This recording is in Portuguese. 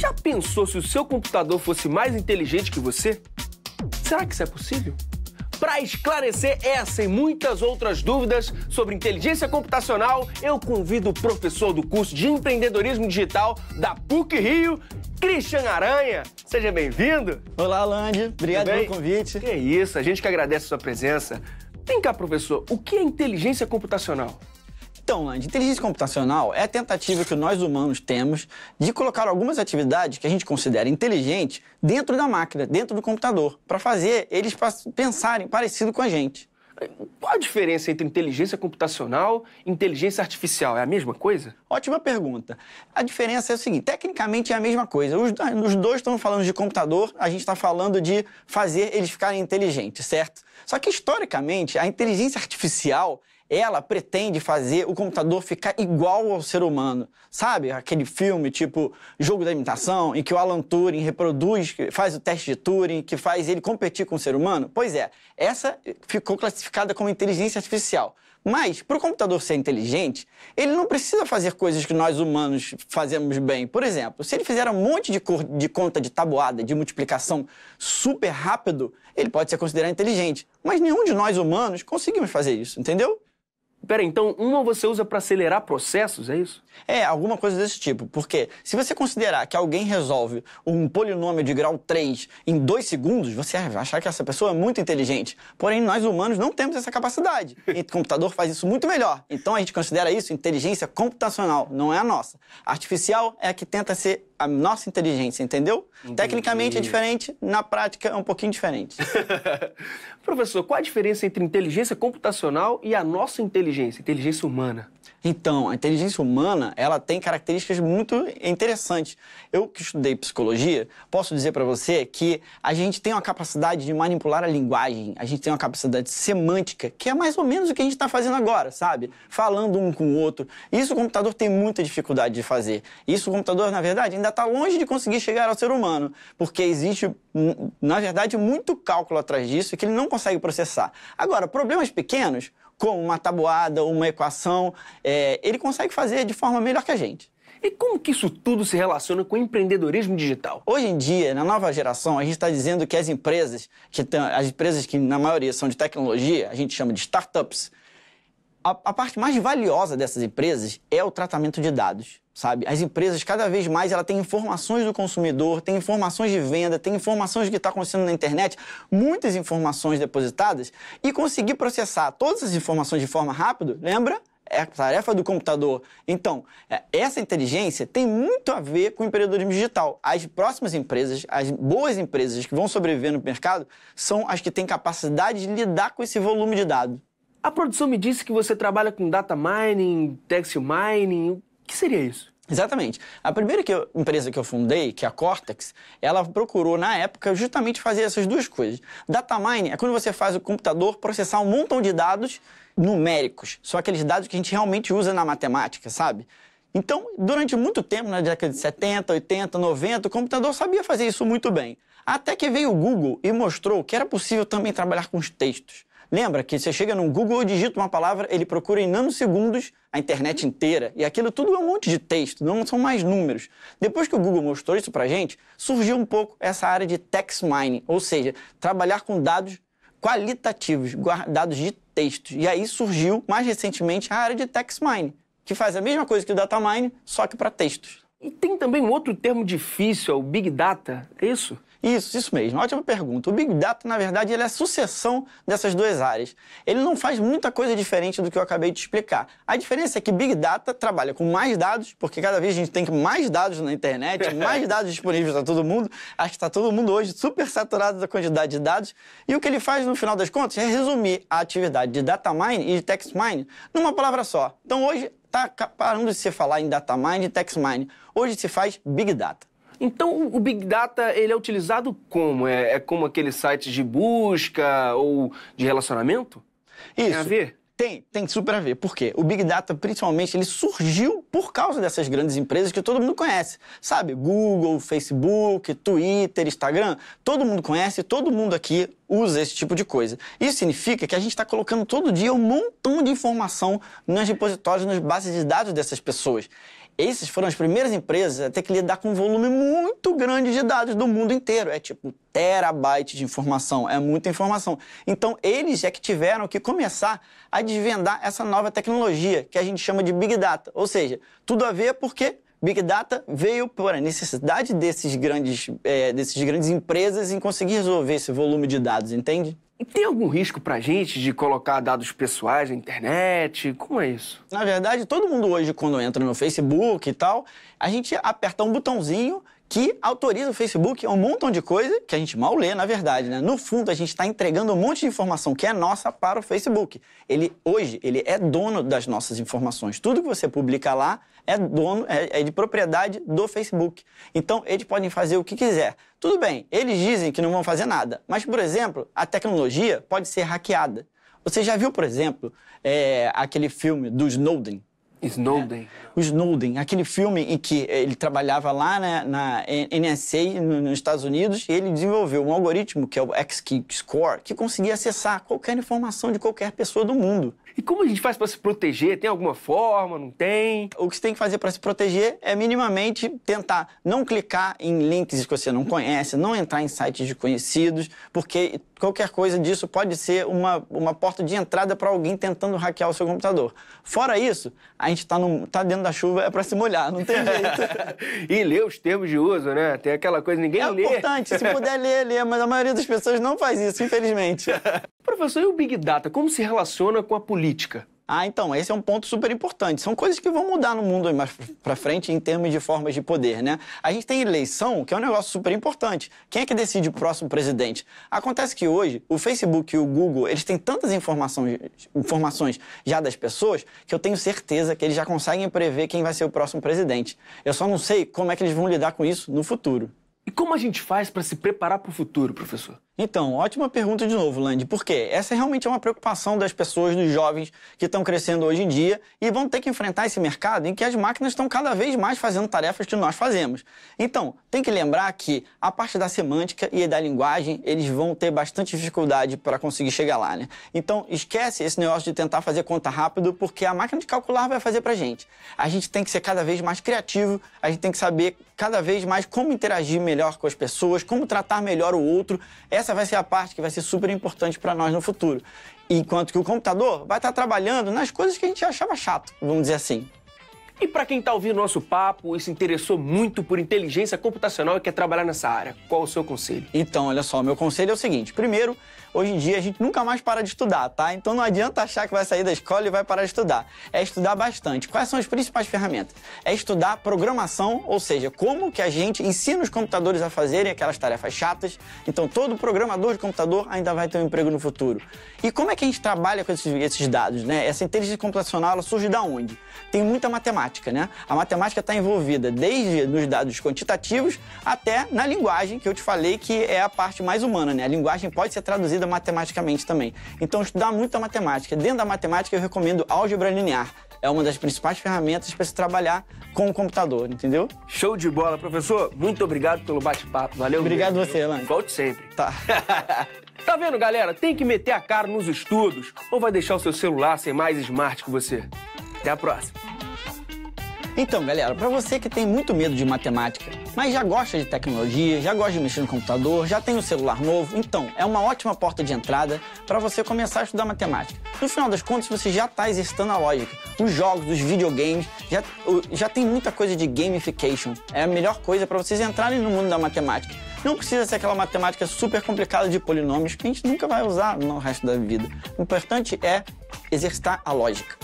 Já pensou se o seu computador fosse mais inteligente que você? Será que isso é possível? Para esclarecer essa e muitas outras dúvidas sobre inteligência computacional, eu convido o professor do curso de empreendedorismo digital da PUC Rio, Christian Aranha. Seja bem-vindo. Olá, Lande. Obrigado pelo convite. Que é isso, a gente que agradece a sua presença. Vem cá, professor, o que é inteligência computacional? Então, Land, inteligência computacional é a tentativa que nós humanos temos de colocar algumas atividades que a gente considera inteligentes dentro da máquina, dentro do computador, para fazer eles pensarem parecido com a gente. Qual a diferença entre inteligência computacional e inteligência artificial? É a mesma coisa? Ótima pergunta. A diferença é o seguinte: tecnicamente é a mesma coisa. Os, os dois estão falando de computador, a gente está falando de fazer eles ficarem inteligentes, certo? Só que historicamente, a inteligência artificial ela pretende fazer o computador ficar igual ao ser humano. Sabe? Aquele filme tipo Jogo da Imitação, em que o Alan Turing reproduz, faz o teste de Turing, que faz ele competir com o ser humano? Pois é, essa ficou classificada como inteligência artificial. Mas, para o computador ser inteligente, ele não precisa fazer coisas que nós humanos fazemos bem. Por exemplo, se ele fizer um monte de, cor, de conta de tabuada, de multiplicação super rápido, ele pode ser considerado inteligente. Mas nenhum de nós humanos conseguimos fazer isso, entendeu? Pera, então uma você usa para acelerar processos, é isso? É, alguma coisa desse tipo. Porque se você considerar que alguém resolve um polinômio de grau 3 em 2 segundos, você vai achar que essa pessoa é muito inteligente. Porém, nós humanos não temos essa capacidade. E o computador faz isso muito melhor. Então a gente considera isso inteligência computacional, não é a nossa. artificial é a que tenta ser a nossa inteligência, entendeu? Entendi. Tecnicamente é diferente, na prática é um pouquinho diferente. Professor, qual a diferença entre inteligência computacional e a nossa inteligência? inteligência? Inteligência humana. Então, a inteligência humana, ela tem características muito interessantes. Eu que estudei psicologia, posso dizer para você que a gente tem uma capacidade de manipular a linguagem, a gente tem uma capacidade semântica, que é mais ou menos o que a gente está fazendo agora, sabe? Falando um com o outro. Isso o computador tem muita dificuldade de fazer. Isso o computador, na verdade, ainda está longe de conseguir chegar ao ser humano, porque existe, hum, na verdade, muito cálculo atrás disso que ele não consegue processar. Agora, problemas pequenos, como uma tabuada, uma equação, é, ele consegue fazer de forma melhor que a gente. E como que isso tudo se relaciona com o empreendedorismo digital? Hoje em dia, na nova geração, a gente está dizendo que as empresas, que as empresas que na maioria são de tecnologia, a gente chama de startups, a, a, parte mais valiosa dessas empresas é o tratamento de dados, sabe? As empresas, cada vez mais, ela tem informações do consumidor, tem informações de venda, tem informações do que está acontecendo na internet, muitas informações depositadas, e conseguir processar todas essas informações de forma rápida, lembra? é a tarefa do computador. Então, é, essa inteligência tem muito a ver com o empreendedorismo digital. As próximas empresas, as boas empresas que vão sobreviver no mercado, são as que têm capacidade de lidar com esse volume de dados. A produção me disse que você trabalha com data mining, text mining. O que seria isso? Exatamente. A primeira que eu, empresa que eu fundei, que é a Cortex, ela procurou na época justamente fazer essas duas coisas. Data mining é quando você faz o computador processar um montão de dados numéricos, são aqueles dados que a gente realmente usa na matemática, sabe? Então, durante muito tempo, na década de 70, 80, 90, o computador sabia fazer isso muito bem. Até que veio o Google e mostrou que era possível também trabalhar com os textos. Lembra que você chega no Google, digita uma palavra, ele procura em nanosegundos a internet inteira. E aquilo tudo é um monte de texto, não são mais números. Depois que o Google mostrou isso pra gente, surgiu um pouco essa área de text mining, ou seja, trabalhar com dados qualitativos, dados de textos. E aí surgiu, mais recentemente, a área de text mining, que faz a mesma coisa que o data mining, só que para textos. E tem também um outro termo difícil, é o big data, é isso? Isso, isso mesmo. Ótima pergunta. O Big Data, na verdade, ele é a sucessão dessas duas áreas. Ele não faz muita coisa diferente do que eu acabei de explicar. A diferença é que Big Data trabalha com mais dados, porque cada vez a gente tem mais dados na internet, mais dados disponíveis para todo mundo. Acho que está todo mundo hoje super saturado da quantidade de dados. E o que ele faz, no final das contas, é resumir a atividade de data mine e de text mine numa palavra só. Então, hoje, está parando de se falar em data mine e text mine. Hoje se faz Big Data. Então, o Big Data, ele é utilizado como? É, é como aqueles sites de busca ou de relacionamento? Isso. Tem a ver? Tem, tem super a ver. Por quê? O Big Data, principalmente, ele surgiu por causa dessas grandes empresas que todo mundo conhece. Sabe? Google, Facebook, Twitter, Instagram. Todo mundo conhece, todo mundo aqui usa esse tipo de coisa. Isso significa que a gente está colocando todo dia um montão de informação nos repositórios, nas bases de dados dessas pessoas. Essas foram as primeiras empresas a ter que lidar com um volume muito grande de dados do mundo inteiro. É tipo terabyte de informação, é muita informação. Então, eles é que tiveram que começar a desvendar essa nova tecnologia que a gente chama de Big Data. Ou seja, tudo a ver porque Big Data veio por a necessidade desses grandes, é, desses grandes empresas em conseguir resolver esse volume de dados, entende? Tem algum risco pra gente de colocar dados pessoais na internet? Como é isso? Na verdade, todo mundo hoje, quando entra no Facebook e tal, a gente aperta um botãozinho que autoriza o Facebook a um montão de coisa que a gente mal lê, na verdade, né? No fundo, a gente está entregando um monte de informação que é nossa para o Facebook. Ele hoje, ele é dono das nossas informações. Tudo que você publica lá é dono, é, é de propriedade do Facebook. Então, eles podem fazer o que quiser. Tudo bem, eles dizem que não vão fazer nada, mas, por exemplo, a tecnologia pode ser hackeada. Você já viu, por exemplo, é, aquele filme do Snowden, Snowden. O Snowden, aquele filme em que ele trabalhava lá né, na, na NSA, nos Estados Unidos, e ele desenvolveu um algoritmo, que é o X-Score, que conseguia acessar qualquer informação de qualquer pessoa do mundo. E como a gente faz para se proteger? Tem alguma forma? Não tem? O que você tem que fazer para se proteger é minimamente tentar não clicar em links que você não conhece, não entrar em sites de conhecidos, porque qualquer coisa disso pode ser uma, uma porta de entrada para alguém tentando hackear o seu computador. Fora isso, a gente está tá dentro da chuva, é para se molhar, não tem jeito. e ler os termos de uso, né? Tem aquela coisa, ninguém é lê. É importante, se puder ler, ler, mas a maioria das pessoas não faz isso, infelizmente. Professor, e o Big Data, como se relaciona com a política? Ah, então, esse é um ponto super importante. São coisas que vão mudar no mundo mais para frente em termos de formas de poder, né? A gente tem eleição, que é um negócio super importante. Quem é que decide o próximo presidente? Acontece que hoje o Facebook e o Google, eles têm tantas informações, informações já das pessoas que eu tenho certeza que eles já conseguem prever quem vai ser o próximo presidente. Eu só não sei como é que eles vão lidar com isso no futuro. E como a gente faz para se preparar para o futuro, professor? Então, ótima pergunta de novo, Land. Por quê? Essa realmente é uma preocupação das pessoas, dos jovens que estão crescendo hoje em dia e vão ter que enfrentar esse mercado em que as máquinas estão cada vez mais fazendo tarefas que nós fazemos. Então, tem que lembrar que a parte da semântica e da linguagem, eles vão ter bastante dificuldade para conseguir chegar lá, né? Então, esquece esse negócio de tentar fazer conta rápido, porque a máquina de calcular vai fazer para gente. A gente tem que ser cada vez mais criativo, a gente tem que saber cada vez mais como interagir melhor com as pessoas, como tratar melhor o outro. Essa vai ser a parte que vai ser super importante para nós no futuro. Enquanto que o computador vai estar tá trabalhando nas coisas que a gente achava chato, vamos dizer assim. E para quem está ouvindo nosso papo e se interessou muito por inteligência computacional e quer trabalhar nessa área, qual o seu conselho? Então, olha só, meu conselho é o seguinte: primeiro, Hoje em dia a gente nunca mais para de estudar, tá? Então não adianta achar que vai sair da escola e vai parar de estudar. É estudar bastante. Quais são as principais ferramentas? É estudar programação, ou seja, como que a gente ensina os computadores a fazerem aquelas tarefas chatas. Então todo programador de computador ainda vai ter um emprego no futuro. E como é que a gente trabalha com esses, esses dados, né? Essa inteligência computacional ela surge da onde? Tem muita matemática, né? A matemática está envolvida desde nos dados quantitativos até na linguagem que eu te falei que é a parte mais humana, né? A linguagem pode ser traduzida ajuda matematicamente também. Então, estudar muito a matemática. Dentro da matemática, eu recomendo álgebra linear. É uma das principais ferramentas para se trabalhar com o computador, entendeu? Show de bola, professor. Muito obrigado pelo bate-papo. Valeu. Obrigado mesmo. você, Elan. Volte sempre. Tá. Tá vendo, galera? Tem que meter a cara nos estudos ou vai deixar o seu celular ser mais smart que você. Até a próxima. Então, galera, para você que tem muito medo de matemática, mas já gosta de tecnologia, já gosta de mexer no computador, já tem um celular novo, então é uma ótima porta de entrada para você começar a estudar matemática. No final das contas, você já está exercitando a lógica. Os jogos, os videogames, já, já tem muita coisa de gamification. É a melhor coisa para vocês entrarem no mundo da matemática. Não precisa ser aquela matemática super complicada de polinômios que a gente nunca vai usar no resto da vida. O importante é exercitar a lógica.